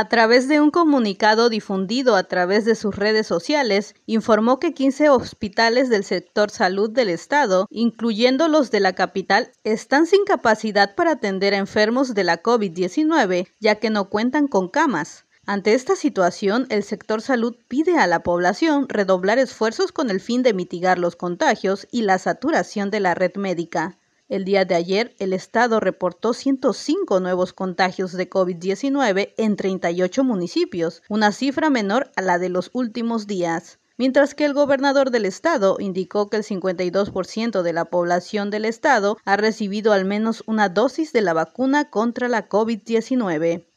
A través de un comunicado difundido a través de sus redes sociales, informó que 15 hospitales del sector salud del Estado, incluyendo los de la capital, están sin capacidad para atender a enfermos de la COVID-19, ya que no cuentan con camas. Ante esta situación, el sector salud pide a la población redoblar esfuerzos con el fin de mitigar los contagios y la saturación de la red médica. El día de ayer, el estado reportó 105 nuevos contagios de COVID-19 en 38 municipios, una cifra menor a la de los últimos días. Mientras que el gobernador del estado indicó que el 52% de la población del estado ha recibido al menos una dosis de la vacuna contra la COVID-19.